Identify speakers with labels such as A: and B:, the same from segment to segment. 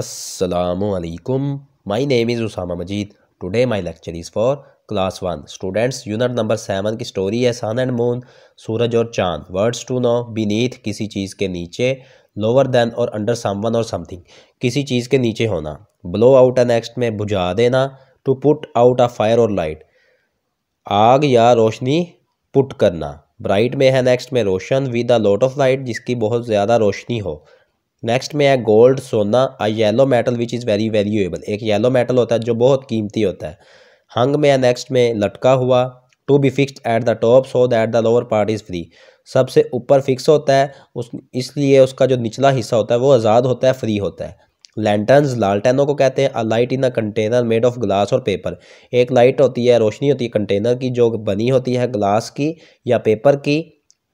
A: Assalamualaikum. My name is Usama Majeed today my lecture is for class one students unit number seven की story है sun and moon सूरज और चांद words to know beneath किसी चीज़ के नीचे lower than or under someone or something किसी चीज़ के नीचे होना ब्लो आउट एंड एक्स्ट में बुझा देना to put out a fire or light आग या रोशनी पुट करना ब्राइट में है नेक्स्ट में रोशन with a lot of light जिसकी बहुत ज़्यादा रोशनी हो नेक्स्ट में है गोल्ड सोना a yellow metal which is very valuable एक येलो मेटल होता है जो बहुत कीमती होता है हंग में है नेक्स्ट में लटका हुआ to be fixed at the top so that the lower part is free सबसे ऊपर फिक्स होता है उस इसलिए उसका जो निचला हिस्सा होता है वो आज़ाद होता है फ्री होता है लैंटर्नस लालटेनों को कहते हैं a light in a container made of glass or paper एक लाइट होती है रोशनी होती है कंटेनर की जो बनी होती है ग्लास की या पेपर की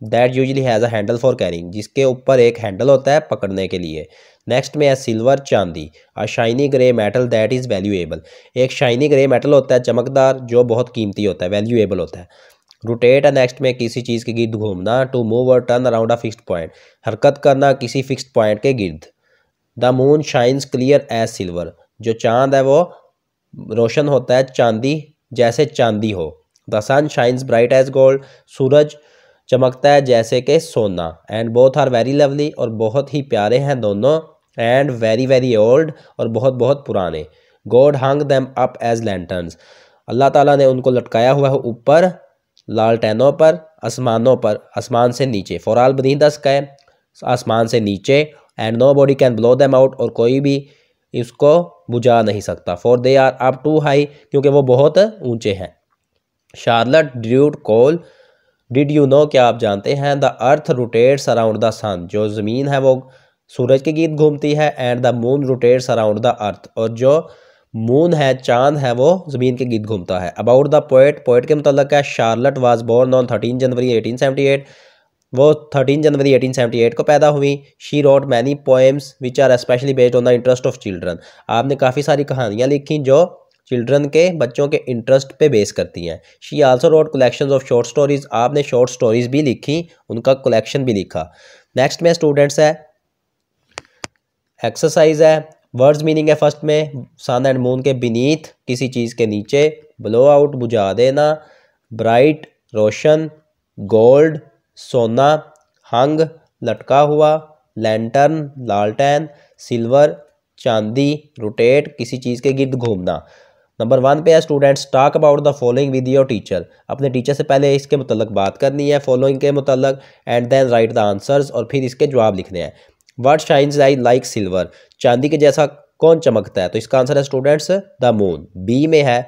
A: that usually has a handle for carrying जिसके ऊपर एक हैंडल होता है पकड़ने के लिए नेक्स्ट में है सिल्वर चांदी a shiny grey metal that is valuable एक शाइनी ग्रे मेटल होता है चमकदार जो बहुत कीमती होता है वैल्यूएबल होता है रोटेट नेक्स्ट में किसी चीज़ के गिर्द घूमना to move or turn around a fixed point हरकत करना किसी फिक्स्ड पॉइंट के गिर्द the moon shines clear as silver जो चांद है वो रोशन होता है चांदी जैसे चांदी हो the sun shines bright as gold सूरज चमकता है जैसे कि सोना and both are very lovely और बहुत ही प्यारे हैं दोनों एंड वेरी वेरी ओल्ड और बहुत बहुत पुराने God hung them up as lanterns Allah ताला ने उनको लटकाया हुआ है ऊपर लालटेनों पर आसमानों पर आसमान से नीचे फॉर आल बनी दस कह आसमान से नीचे and nobody can blow them out और कोई भी इसको बुझा नहीं सकता for they are up too high क्योंकि वो बहुत ऊंचे हैं Charlotte Druitt Cole did you know क्या आप जानते हैं the earth rotates around the sun जो ज़मीन है वो सूरज के गीत घूमती है and the moon rotates around the earth और जो मून है चांद है वो ज़मीन के गीत घूमता है अबाउट द पोइट पोइट के मतलब है Charlotte was born on thirteen January eighteen seventy eight वो thirteen January eighteen seventy eight को पैदा हुई she wrote many poems which are specially based on the interest of children आपने काफ़ी सारी कहानियाँ लिखी जो चिल्ड्रन के बच्चों के इंटरेस्ट पे बेस करती हैं she also wrote collections of short stories आपने शॉर्ट स्टोरीज़ भी लिखी उनका कलेक्शन भी लिखा नेक्स्ट में स्टूडेंट्स है एक्सरसाइज है वर्ड्स मीनिंग है फर्स्ट में सन एंड मून के बीनीथ किसी चीज़ के नीचे ब्लो आउट बुझा देना ब्राइट रोशन गोल्ड सोना हंग लटका हुआ लैंटर्न लालटेन सिल्वर चांदी रोटेट किसी चीज़ के गिर्द घूमना नंबर वन पे है students talk about the following with your teacher अपने टीचर से पहले इसके मतलब बात करनी है फॉलोइंग के मतलब and then write the answers और फिर इसके जवाब लिखने हैं what shines I like silver चांदी के जैसा कौन चमकता है तो इसका आंसर है स्टूडेंट्स द मून बी में है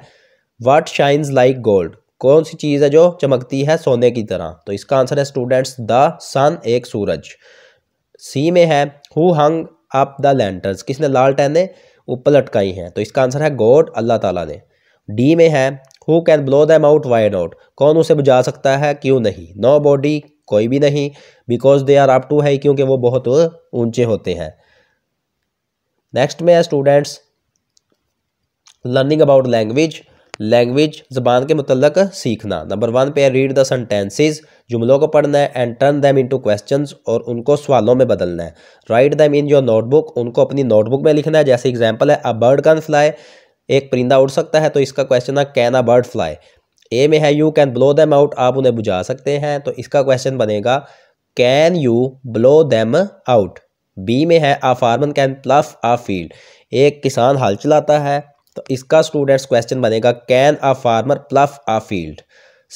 A: वाट शाइन्स लाइक गोल्ड कौन सी चीज़ है जो चमकती है सोने की तरह तो इसका आंसर है स्टूडेंट्स द सन एक सूरज सी में है who hung up the lanterns किसने लाल टहने ऊपर लटकाई हैं तो इसका आंसर है गॉड अल्लाह ताला ने डी में है who can blow them out why not कौन उसे बुझा सकता है क्यों नहीं नो बॉडी कोई भी नहीं because they are up too है क्योंकि वो बहुत ऊंचे होते हैं नेक्स्ट में है students learning about language language जबान के मतलब सीखना नंबर वन पे रीड द सेंटेंसेज जुमलों को पढ़ना है and turn them into questions और उनको सवालों में बदलना है write them in your notebook उनको अपनी नोटबुक में लिखना है जैसे एग्जाम्पल है अ बर्ड कैन फ्लाई एक परिंदा उड़ सकता है तो इसका क्वेश्चन है can a bird fly A में है you can blow them out आप उन्हें बुझा सकते हैं तो इसका क्वेश्चन बनेगा can you blow them out B में है आ फार्मन कैन प्लफ आ फील्ड एक किसान हल चलाता है तो इसका स्टूडेंट्स क्वेश्चन बनेगा can a farmer plough a field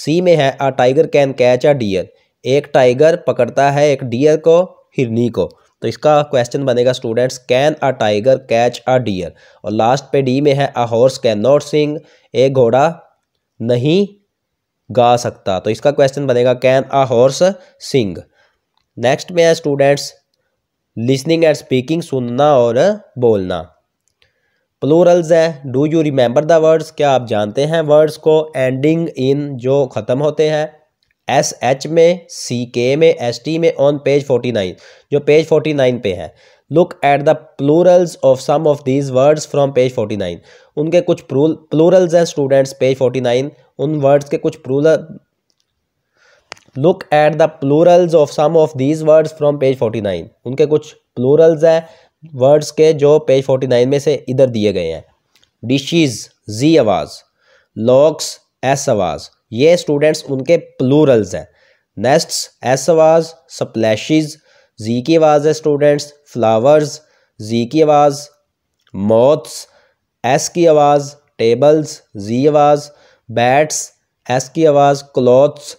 A: C में है a tiger can catch a deer एक टाइगर पकड़ता है एक डियर को हिरनी को तो इसका क्वेश्चन बनेगा students can a tiger catch a deer और लास्ट पे डी में है a horse can not sing एक घोड़ा नहीं गा सकता तो इसका क्वेश्चन बनेगा can a horse sing next में है स्टूडेंट्स लिसनिंग एंड स्पीकिंग सुनना और बोलना प्लूरल्स है do you remember the words क्या आप जानते हैं वर्ड्स को एंडिंग इन जो ख़त्म होते हैं एस एच में सी के में एस टी में ऑन पेज फोर्टी नाइन जो पेज फोर्टी नाइन पे है look at the plurals of some of these words from page forty nine उनके कुछ प्लूरल्स हैं स्टूडेंट्स पेज फोर्टी नाइन उन वर्ड्स के कुछ plural look at the plurals of some of these words from page forty nine उनके कुछ plurals हैं words के जो पेज फोर्टी नाइन में से इधर दिए गए हैं डिशीज़ जी आवाज़ लॉक्स एस आवाज़ ये स्टूडेंट्स उनके प्लूरल्स हैं नेस्ट्स एस आवाज़ सप्लैशिज़ जी की आवाज़ है स्टूडेंट्स फ्लावर्स जी की आवाज़ मॉथ्स एस की आवाज़ टेबल्स जी आवाज़ बैट्स एस की आवाज़ क्लॉथ्स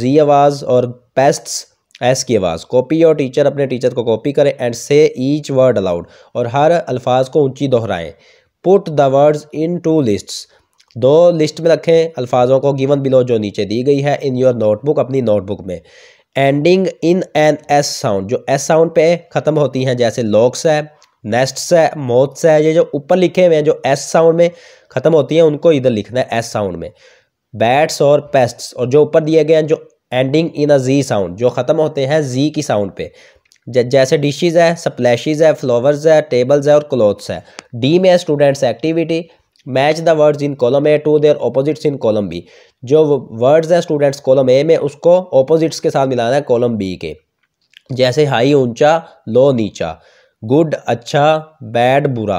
A: जी आवाज़ और पेस्ट्स एस की आवाज़ कॉपी और टीचर अपने टीचर को कॉपी करें एंड से ईच वर्ड अलाउड और हर अल्फाज को ऊंची दोहराएं put the words in two lists दो लिस्ट में रखें अल्फाजों को गिवन बिलो जो नीचे दी गई है इन योर नोटबुक अपनी नोटबुक में ending in an S sound जो एस साउंड पे ख़त्म होती हैं जैसे लॉक्स है नेस्ट्स है मोथ्स है ये जो ऊपर लिखे हुए हैं जो एस साउंड में ख़त्म होती हैं उनको इधर लिखना है एस साउंड में बैट्स और पेस्ट्स और जो ऊपर दिए गए हैं जो ending in a ji sound जो ख़त्म होते हैं जी की साउंड पे जैसे डिशेज है स्प्लैशेज है फ्लावर्स है टेबल्स है और क्लोथ्स है डी में students activity match the words in column A to their opposites in column B जो वर्ड्स हैं स्टूडेंट्स कॉलम ए में उसको ऑपोजिट्स के साथ मिलाना है कॉलम बी के जैसे हाई ऊंचा लो नीचा गुड अच्छा बैड बुरा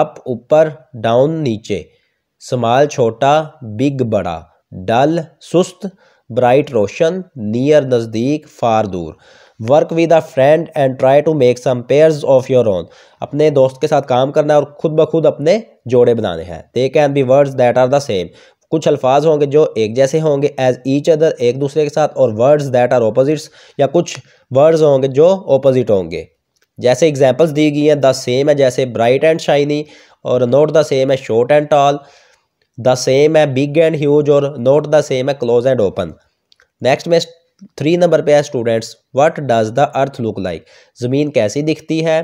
A: अप ऊपर डाउन नीचे स्मॉल छोटा बिग बड़ा डल सुस्त ब्राइट रोशन नियर नज़दीक फार दूर work with a friend and try to make some pairs of your own अपने दोस्त के साथ काम करना है और खुद ब खुद अपने जोड़े बनाने हैं they can be words that are the same कुछ अल्फाज होंगे जो एक जैसे होंगे एज ईच अदर एक दूसरे के साथ और वर्ड्स दैट आर ऑपोजिट्स या कुछ वर्ड्स होंगे जो ऑपोजिट होंगे जैसे एग्जाम्पल्स दी गई हैं द सेम है जैसे ब्राइट एंड शाइनी और नोट द सेम है short and tall the same है बिग एंड ह्यूज और नॉट द सेम है क्लोज एंड ओपन नेक्स्ट में थ्री नंबर पे है students what does the earth look like ज़मीन कैसी दिखती है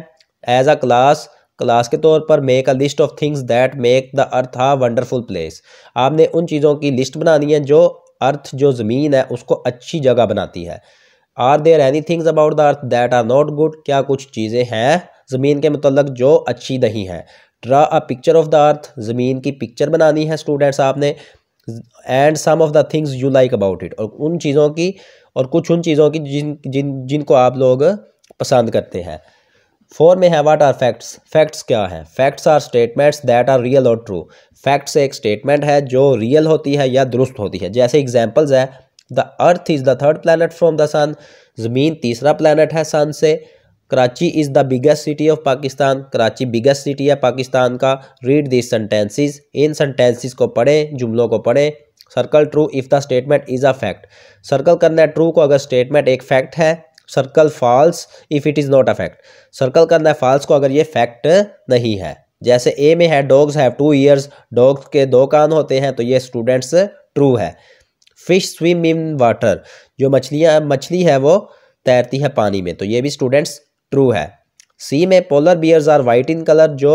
A: एज अ क्लास क्लास के तौर पर make a list of things that make the earth a wonderful place आपने उन चीज़ों की लिस्ट बनानी है जो अर्थ जो ज़मीन है उसको अच्छी जगह बनाती है are there any things about the earth that are not good क्या कुछ चीज़ें हैं ज़मीन के मतलब जो अच्छी नहीं है draw a picture of the earth ज़मीन की पिक्चर बनानी है स्टूडेंट्स आपने and some of the things you like about it और उन चीज़ों की और कुछ उन चीज़ों की जिन जिन जिनको आप लोग पसंद करते हैं फोर में है वाट आर फैक्ट्स फैक्ट्स क्या है facts are statements that are real और ट्रू फैक्ट्स एक स्टेटमेंट है जो रियल होती है या दुरुस्त होती है जैसे एग्जाम्पल्स है the earth is the third planet from the sun ज़मीन तीसरा प्लानट है सन से Karachi is the biggest city of Pakistan Karachi biggest city है पाकिस्तान का रीड दिस सेंटेंसेस इन सेंटेंसेस को पढ़ें जुमलों को पढ़ें circle true if the statement is a fact circle करना ट्रू को अगर स्टेटमेंट एक फैक्ट है circle false if it is not a fact circle करना फॉल्स को अगर ये फैक्ट नहीं है जैसे ए में है dogs have two ears dogs के दो कान होते हैं तो ये स्टूडेंट्स ट्रू है फिश स्विम इन वाटर जो मछलियाँ मछली है वो तैरती है पानी में तो ये भी स्टूडेंट्स ट्रू है सी में polar bears are white in colour जो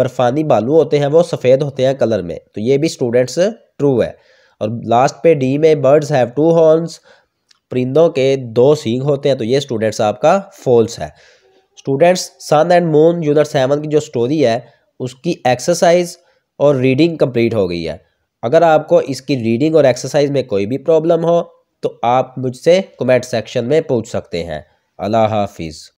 A: बर्फानी बालू होते हैं वो सफ़ेद होते हैं कलर में तो ये भी स्टूडेंट्स ट्रू है और लास्ट पे डी में बर्ड्स हैव टू हॉर्न्स परिंदों के दो सींग होते हैं तो ये स्टूडेंट्स आपका फॉल्स है students sun and moon unit seven की जो स्टोरी है उसकी एक्सरसाइज और रीडिंग कंप्लीट हो गई है अगर आपको इसकी रीडिंग और एक्सरसाइज में कोई भी प्रॉब्लम हो तो आप मुझसे कमेंट सेक्शन में पूछ सकते हैं अल्लाह हाफिज़